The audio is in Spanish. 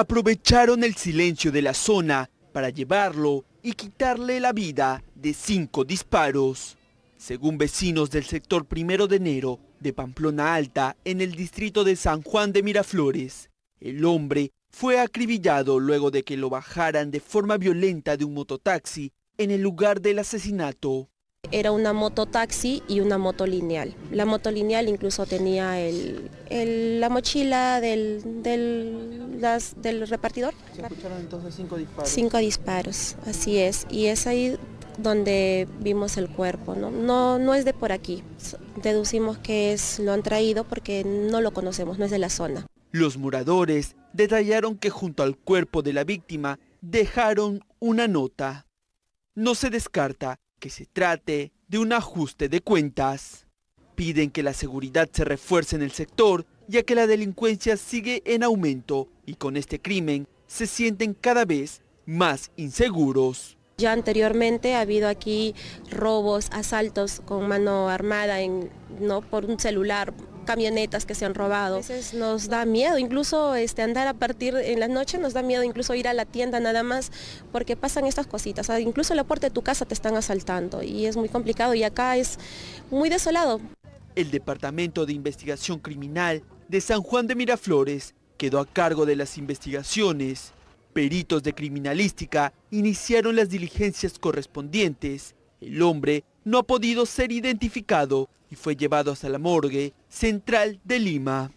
aprovecharon el silencio de la zona para llevarlo y quitarle la vida de cinco disparos. Según vecinos del sector primero de enero de Pamplona Alta, en el distrito de San Juan de Miraflores, el hombre fue acribillado luego de que lo bajaran de forma violenta de un mototaxi en el lugar del asesinato era una moto taxi y una moto lineal. La moto lineal incluso tenía el, la mochila del, del, repartidor. Se escucharon entonces cinco disparos. Cinco disparos, así es. Y es ahí donde vimos el cuerpo, ¿no? No, no es de por aquí. Deducimos que es, lo han traído porque no lo conocemos, no es de la zona. Los moradores detallaron que junto al cuerpo de la víctima dejaron una nota. No se descarta que se trate de un ajuste de cuentas. Piden que la seguridad se refuerce en el sector, ya que la delincuencia sigue en aumento y con este crimen se sienten cada vez más inseguros. Ya anteriormente ha habido aquí robos, asaltos con mano armada ¿no? por un celular, camionetas que se han robado. nos da miedo, incluso este, andar a partir en la noche nos da miedo incluso ir a la tienda nada más porque pasan estas cositas. incluso la puerta de tu casa te están asaltando y es muy complicado y acá es muy desolado. El Departamento de Investigación Criminal de San Juan de Miraflores quedó a cargo de las investigaciones. Peritos de criminalística iniciaron las diligencias correspondientes. El hombre no ha podido ser identificado y fue llevado hasta la morgue central de Lima.